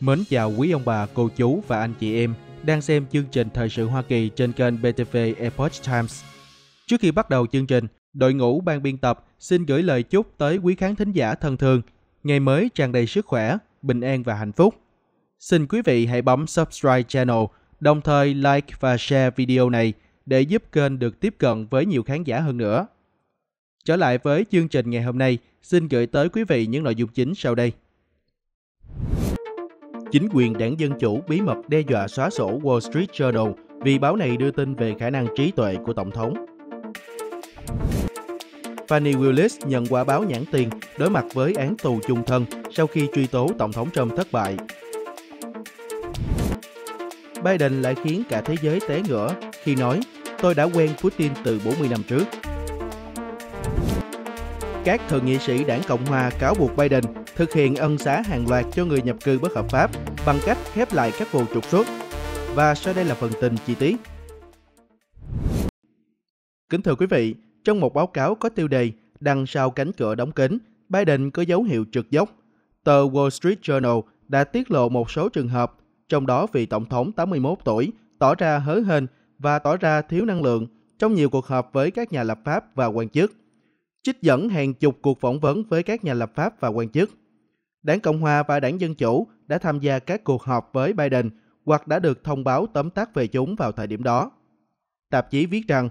Mến chào quý ông bà, cô chú và anh chị em đang xem chương trình Thời sự Hoa Kỳ trên kênh BTV Epoch Times. Trước khi bắt đầu chương trình, đội ngũ ban biên tập xin gửi lời chúc tới quý khán thính giả thân thương. Ngày mới tràn đầy sức khỏe, bình an và hạnh phúc. Xin quý vị hãy bấm subscribe channel, đồng thời like và share video này để giúp kênh được tiếp cận với nhiều khán giả hơn nữa. Trở lại với chương trình ngày hôm nay, xin gửi tới quý vị những nội dung chính sau đây. Chính quyền đảng Dân Chủ bí mật đe dọa xóa sổ Wall Street Journal vì báo này đưa tin về khả năng trí tuệ của Tổng thống. Fanny Willis nhận quả báo nhãn tiền đối mặt với án tù chung thân sau khi truy tố Tổng thống Trump thất bại. Biden lại khiến cả thế giới té ngửa khi nói tôi đã quen Putin từ 40 năm trước. Các thượng nghị sĩ đảng Cộng Hòa cáo buộc Biden thực hiện ân xá hàng loạt cho người nhập cư bất hợp pháp bằng cách khép lại các vụ trục xuất. Và sau đây là phần tin chi tiết. Kính thưa quý vị, trong một báo cáo có tiêu đề Đằng sau cánh cửa đóng kín, Biden có dấu hiệu trượt dốc. Tờ Wall Street Journal đã tiết lộ một số trường hợp, trong đó vị tổng thống 81 tuổi tỏ ra hớ hên và tỏ ra thiếu năng lượng trong nhiều cuộc họp với các nhà lập pháp và quan chức. Trích dẫn hàng chục cuộc phỏng vấn với các nhà lập pháp và quan chức. Đảng Cộng hòa và Đảng Dân chủ đã tham gia các cuộc họp với Biden hoặc đã được thông báo tóm tắt về chúng vào thời điểm đó. Tạp chí viết rằng,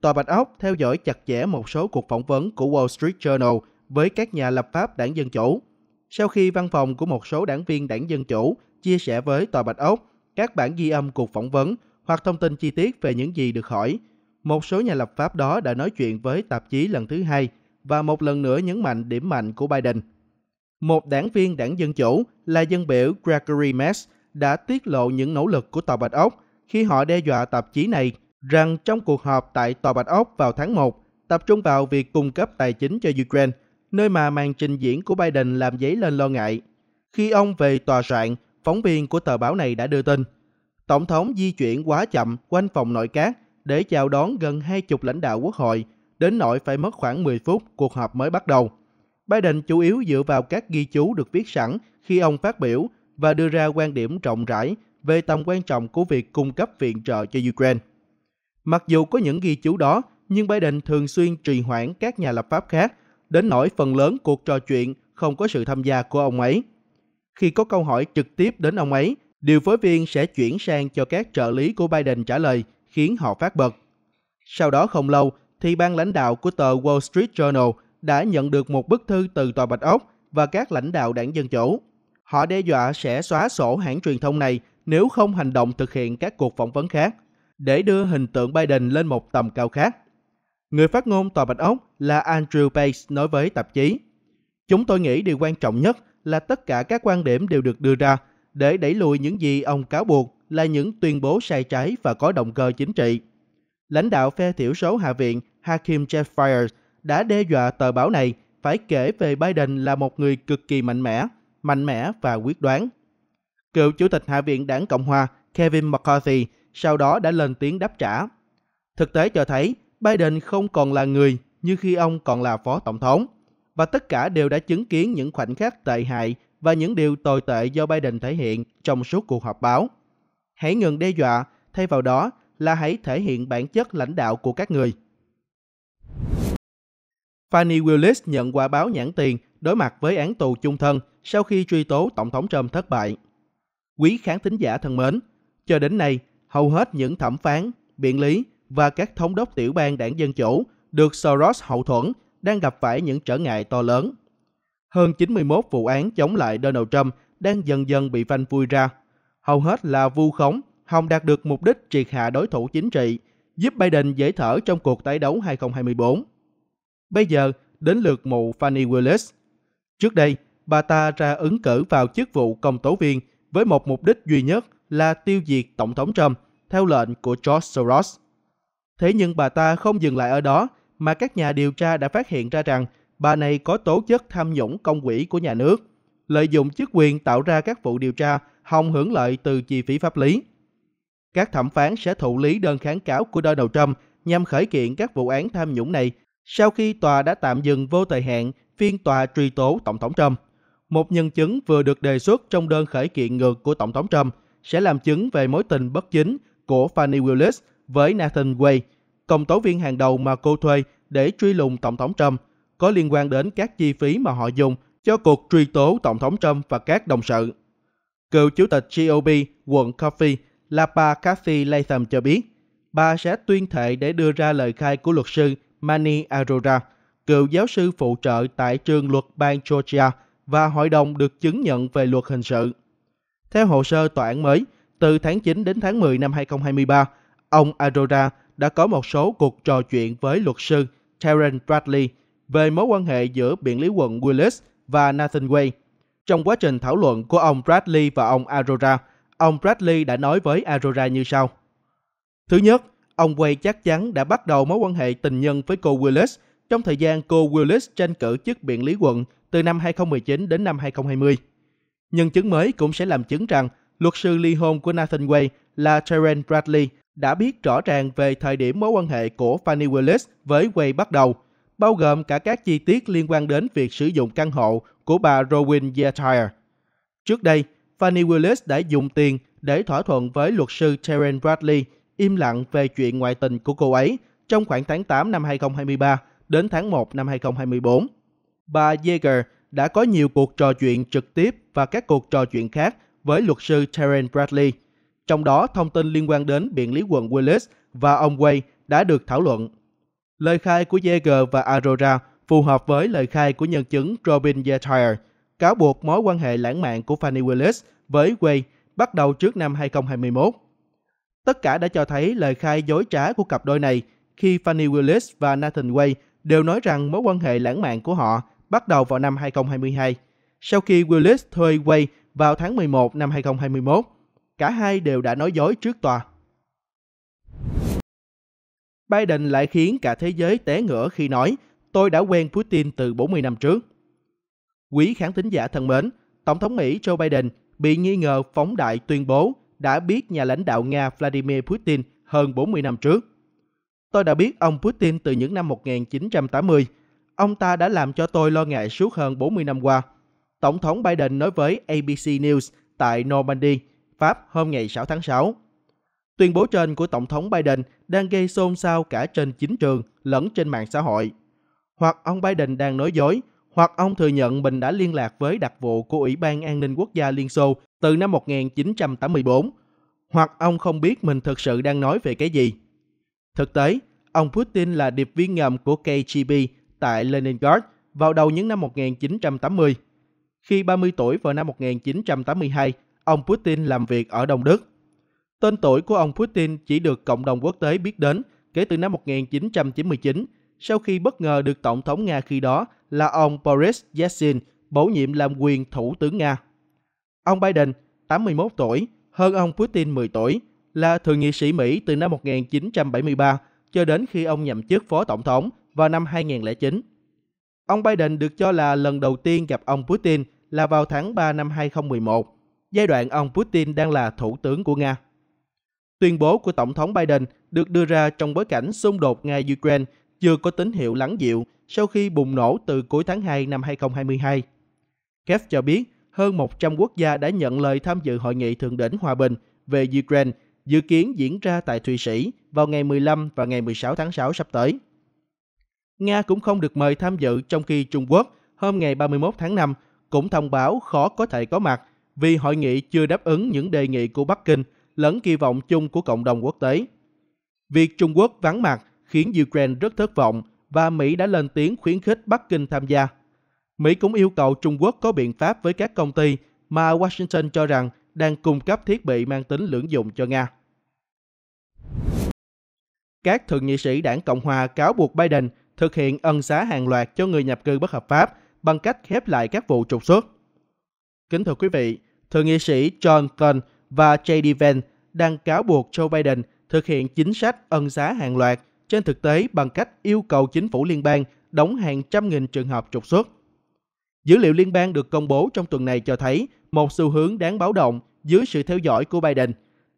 Tòa Bạch Ốc theo dõi chặt chẽ một số cuộc phỏng vấn của Wall Street Journal với các nhà lập pháp đảng Dân Chủ. Sau khi văn phòng của một số đảng viên đảng Dân Chủ chia sẻ với Tòa Bạch Ốc các bản ghi âm cuộc phỏng vấn hoặc thông tin chi tiết về những gì được hỏi, một số nhà lập pháp đó đã nói chuyện với tạp chí lần thứ hai và một lần nữa nhấn mạnh điểm mạnh của Biden – một đảng viên đảng Dân Chủ là dân biểu Gregory Metz đã tiết lộ những nỗ lực của Tòa Bạch Ốc khi họ đe dọa tạp chí này rằng trong cuộc họp tại Tòa Bạch Ốc vào tháng 1 tập trung vào việc cung cấp tài chính cho Ukraine, nơi mà màn trình diễn của Biden làm dấy lên lo ngại. Khi ông về tòa soạn, phóng viên của tờ báo này đã đưa tin, Tổng thống di chuyển quá chậm quanh phòng nội các để chào đón gần 20 lãnh đạo quốc hội, đến nỗi phải mất khoảng 10 phút cuộc họp mới bắt đầu. Biden chủ yếu dựa vào các ghi chú được viết sẵn khi ông phát biểu và đưa ra quan điểm rộng rãi về tầm quan trọng của việc cung cấp viện trợ cho Ukraine. Mặc dù có những ghi chú đó, nhưng Biden thường xuyên trì hoãn các nhà lập pháp khác, đến nỗi phần lớn cuộc trò chuyện không có sự tham gia của ông ấy. Khi có câu hỏi trực tiếp đến ông ấy, điều phối viên sẽ chuyển sang cho các trợ lý của Biden trả lời, khiến họ phát bật. Sau đó không lâu, thì ban lãnh đạo của tờ Wall Street Journal – đã nhận được một bức thư từ Tòa Bạch Ốc và các lãnh đạo đảng Dân Chủ. Họ đe dọa sẽ xóa sổ hãng truyền thông này nếu không hành động thực hiện các cuộc phỏng vấn khác, để đưa hình tượng Biden lên một tầm cao khác. Người phát ngôn Tòa Bạch Ốc là Andrew Bates nói với tạp chí. Chúng tôi nghĩ điều quan trọng nhất là tất cả các quan điểm đều được đưa ra để đẩy lùi những gì ông cáo buộc là những tuyên bố sai trái và có động cơ chính trị. Lãnh đạo phe thiểu số Hạ viện Hakim Jeffries đã đe dọa tờ báo này phải kể về Biden là một người cực kỳ mạnh mẽ, mạnh mẽ và quyết đoán. Cựu Chủ tịch Hạ viện đảng Cộng hòa Kevin McCarthy sau đó đã lên tiếng đáp trả. Thực tế cho thấy Biden không còn là người như khi ông còn là phó tổng thống và tất cả đều đã chứng kiến những khoảnh khắc tệ hại và những điều tồi tệ do Biden thể hiện trong suốt cuộc họp báo. Hãy ngừng đe dọa, thay vào đó là hãy thể hiện bản chất lãnh đạo của các người. Fanny Willis nhận quả báo nhãn tiền đối mặt với án tù chung thân sau khi truy tố Tổng thống Trump thất bại. Quý khán thính giả thân mến, cho đến nay, hầu hết những thẩm phán, biện lý và các thống đốc tiểu bang đảng Dân Chủ được Soros hậu thuẫn đang gặp phải những trở ngại to lớn. Hơn 91 vụ án chống lại Donald Trump đang dần dần bị phanh phui ra. Hầu hết là vu khống, hòng đạt được mục đích triệt hạ đối thủ chính trị, giúp Biden dễ thở trong cuộc tái đấu 2024. Bây giờ đến lượt mụ Fanny Willis. Trước đây, bà ta ra ứng cử vào chức vụ công tố viên với một mục đích duy nhất là tiêu diệt Tổng thống Trump theo lệnh của George Soros. Thế nhưng bà ta không dừng lại ở đó mà các nhà điều tra đã phát hiện ra rằng bà này có tố chất tham nhũng công quỹ của nhà nước, lợi dụng chức quyền tạo ra các vụ điều tra hòng hưởng lợi từ chi phí pháp lý. Các thẩm phán sẽ thụ lý đơn kháng cáo của Donald Trump nhằm khởi kiện các vụ án tham nhũng này sau khi tòa đã tạm dừng vô thời hạn phiên tòa truy tố Tổng thống Trump. Một nhân chứng vừa được đề xuất trong đơn khởi kiện ngược của Tổng thống Trump sẽ làm chứng về mối tình bất chính của Fanny Willis với Nathan Way, công tố viên hàng đầu mà cô thuê để truy lùng Tổng thống Trump, có liên quan đến các chi phí mà họ dùng cho cuộc truy tố Tổng thống Trump và các đồng sự. Cựu chủ tịch GOP quận Coffee là bà Kathy Latham cho biết, bà sẽ tuyên thệ để đưa ra lời khai của luật sư Manny Arora, cựu giáo sư phụ trợ tại trường luật bang Georgia và hội đồng được chứng nhận về luật hình sự. Theo hồ sơ tòa án mới, từ tháng 9 đến tháng 10 năm 2023, ông Arora đã có một số cuộc trò chuyện với luật sư Terence Bradley về mối quan hệ giữa biện lý quận Willis và Nathan Way. Trong quá trình thảo luận của ông Bradley và ông Arora, ông Bradley đã nói với Arora như sau. Thứ nhất, Ông Wade chắc chắn đã bắt đầu mối quan hệ tình nhân với cô Willis trong thời gian cô Willis tranh cử chức biện lý quận từ năm 2019 đến năm 2020. Nhân chứng mới cũng sẽ làm chứng rằng luật sư ly hôn của Nathan Way là Terence Bradley đã biết rõ ràng về thời điểm mối quan hệ của Fanny Willis với Way bắt đầu, bao gồm cả các chi tiết liên quan đến việc sử dụng căn hộ của bà Rowan Yatire. Trước đây, Fanny Willis đã dùng tiền để thỏa thuận với luật sư Terence Bradley im lặng về chuyện ngoại tình của cô ấy trong khoảng tháng 8 năm 2023 đến tháng 1 năm 2024. Bà Yeager đã có nhiều cuộc trò chuyện trực tiếp và các cuộc trò chuyện khác với luật sư Terence Bradley. Trong đó, thông tin liên quan đến biện lý quận Willis và ông Way đã được thảo luận. Lời khai của Yeager và Aurora phù hợp với lời khai của nhân chứng Robin Yatire, cáo buộc mối quan hệ lãng mạn của Fanny Willis với Way bắt đầu trước năm 2021. Tất cả đã cho thấy lời khai dối trá của cặp đôi này khi Fanny Willis và Nathan Way đều nói rằng mối quan hệ lãng mạn của họ bắt đầu vào năm 2022. Sau khi Willis thuê Way vào tháng 11 năm 2021, cả hai đều đã nói dối trước tòa. Biden lại khiến cả thế giới té ngửa khi nói tôi đã quen Putin từ 40 năm trước. Quý khán thính giả thân mến, Tổng thống Mỹ Joe Biden bị nghi ngờ phóng đại tuyên bố đã biết nhà lãnh đạo Nga Vladimir Putin hơn 40 năm trước. Tôi đã biết ông Putin từ những năm 1980. Ông ta đã làm cho tôi lo ngại suốt hơn 40 năm qua. Tổng thống Biden nói với ABC News tại Normandy, Pháp hôm ngày 6 tháng 6. Tuyên bố trên của Tổng thống Biden đang gây xôn xao cả trên chính trường lẫn trên mạng xã hội. Hoặc ông Biden đang nói dối, hoặc ông thừa nhận mình đã liên lạc với đặc vụ của Ủy ban An ninh Quốc gia Liên Xô từ năm 1984 hoặc ông không biết mình thực sự đang nói về cái gì. Thực tế, ông Putin là điệp viên ngầm của KGB tại Leningrad vào đầu những năm 1980. Khi 30 tuổi vào năm 1982, ông Putin làm việc ở Đông Đức. Tên tuổi của ông Putin chỉ được cộng đồng quốc tế biết đến kể từ năm 1999 sau khi bất ngờ được Tổng thống Nga khi đó là ông Boris Yeltsin bổ nhiệm làm quyền Thủ tướng Nga. Ông Biden, 81 tuổi, hơn ông Putin 10 tuổi, là thượng nghị sĩ Mỹ từ năm 1973 cho đến khi ông nhậm chức phó tổng thống vào năm 2009. Ông Biden được cho là lần đầu tiên gặp ông Putin là vào tháng 3 năm 2011, giai đoạn ông Putin đang là thủ tướng của Nga. Tuyên bố của Tổng thống Biden được đưa ra trong bối cảnh xung đột Nga-Ukraine chưa có tín hiệu lắng dịu sau khi bùng nổ từ cuối tháng 2 năm 2022. Kiev cho biết hơn 100 quốc gia đã nhận lời tham dự hội nghị thượng đỉnh hòa bình về Ukraine dự kiến diễn ra tại Thụy Sĩ vào ngày 15 và ngày 16 tháng 6 sắp tới. Nga cũng không được mời tham dự trong khi Trung Quốc hôm ngày 31 tháng 5 cũng thông báo khó có thể có mặt vì hội nghị chưa đáp ứng những đề nghị của Bắc Kinh lẫn kỳ vọng chung của cộng đồng quốc tế. Việc Trung Quốc vắng mặt khiến Ukraine rất thất vọng và Mỹ đã lên tiếng khuyến khích Bắc Kinh tham gia Mỹ cũng yêu cầu Trung Quốc có biện pháp với các công ty mà Washington cho rằng đang cung cấp thiết bị mang tính lưỡng dụng cho Nga. Các thượng nghị sĩ đảng Cộng Hòa cáo buộc Biden thực hiện ân xá hàng loạt cho người nhập cư bất hợp pháp bằng cách khép lại các vụ trục xuất. Kính thưa quý vị, thượng nghị sĩ John Thune và J.D. Vance đang cáo buộc Joe Biden thực hiện chính sách ân xá hàng loạt trên thực tế bằng cách yêu cầu chính phủ liên bang đóng hàng trăm nghìn trường hợp trục xuất. Dữ liệu liên bang được công bố trong tuần này cho thấy một xu hướng đáng báo động dưới sự theo dõi của Biden,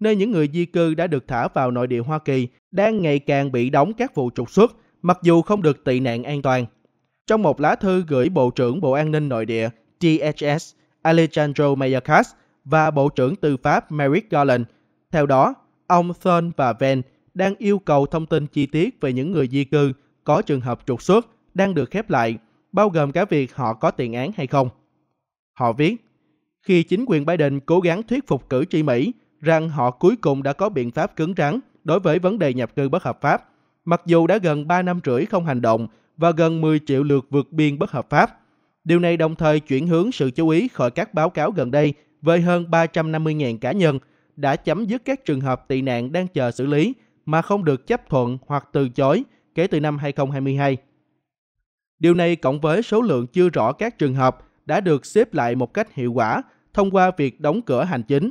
nơi những người di cư đã được thả vào nội địa Hoa Kỳ đang ngày càng bị đóng các vụ trục xuất, mặc dù không được tị nạn an toàn. Trong một lá thư gửi Bộ trưởng Bộ An ninh Nội địa DHS Alejandro Mayorkas và Bộ trưởng Tư pháp Merrick Garland, theo đó, ông Thorne và Van đang yêu cầu thông tin chi tiết về những người di cư có trường hợp trục xuất đang được khép lại – bao gồm cả việc họ có tiền án hay không. Họ viết, khi chính quyền Biden cố gắng thuyết phục cử tri Mỹ rằng họ cuối cùng đã có biện pháp cứng rắn đối với vấn đề nhập cư bất hợp pháp, mặc dù đã gần 3 năm rưỡi không hành động và gần 10 triệu lượt vượt biên bất hợp pháp. Điều này đồng thời chuyển hướng sự chú ý khỏi các báo cáo gần đây về hơn 350.000 cá nhân đã chấm dứt các trường hợp tị nạn đang chờ xử lý mà không được chấp thuận hoặc từ chối kể từ năm 2022. Điều này cộng với số lượng chưa rõ các trường hợp đã được xếp lại một cách hiệu quả thông qua việc đóng cửa hành chính.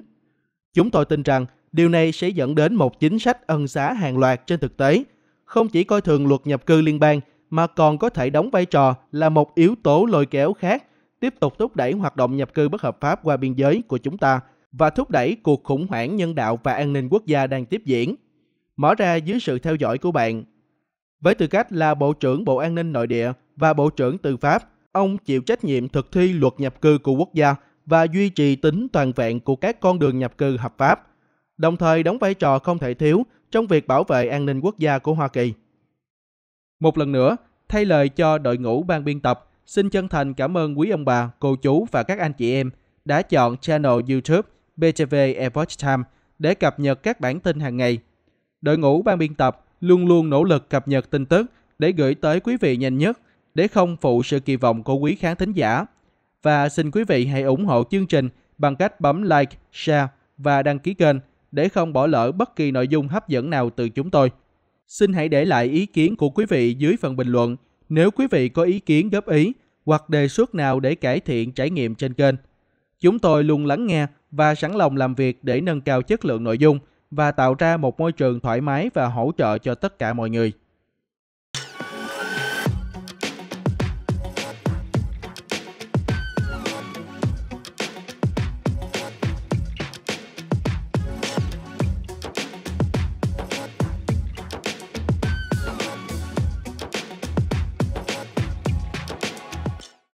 Chúng tôi tin rằng điều này sẽ dẫn đến một chính sách ân xá hàng loạt trên thực tế, không chỉ coi thường luật nhập cư liên bang mà còn có thể đóng vai trò là một yếu tố lôi kéo khác tiếp tục thúc đẩy hoạt động nhập cư bất hợp pháp qua biên giới của chúng ta và thúc đẩy cuộc khủng hoảng nhân đạo và an ninh quốc gia đang tiếp diễn. Mở ra dưới sự theo dõi của bạn. Với tư cách là Bộ trưởng Bộ An ninh Nội địa, và Bộ trưởng Tư pháp, ông chịu trách nhiệm thực thi luật nhập cư của quốc gia và duy trì tính toàn vẹn của các con đường nhập cư hợp pháp, đồng thời đóng vai trò không thể thiếu trong việc bảo vệ an ninh quốc gia của Hoa Kỳ. Một lần nữa, thay lời cho đội ngũ ban biên tập, xin chân thành cảm ơn quý ông bà, cô chú và các anh chị em đã chọn channel YouTube BTV Epoch Time để cập nhật các bản tin hàng ngày. Đội ngũ ban biên tập luôn luôn nỗ lực cập nhật tin tức để gửi tới quý vị nhanh nhất – để không phụ sự kỳ vọng của quý khán thính giả. Và xin quý vị hãy ủng hộ chương trình bằng cách bấm like, share và đăng ký kênh để không bỏ lỡ bất kỳ nội dung hấp dẫn nào từ chúng tôi. Xin hãy để lại ý kiến của quý vị dưới phần bình luận nếu quý vị có ý kiến góp ý hoặc đề xuất nào để cải thiện trải nghiệm trên kênh. Chúng tôi luôn lắng nghe và sẵn lòng làm việc để nâng cao chất lượng nội dung và tạo ra một môi trường thoải mái và hỗ trợ cho tất cả mọi người.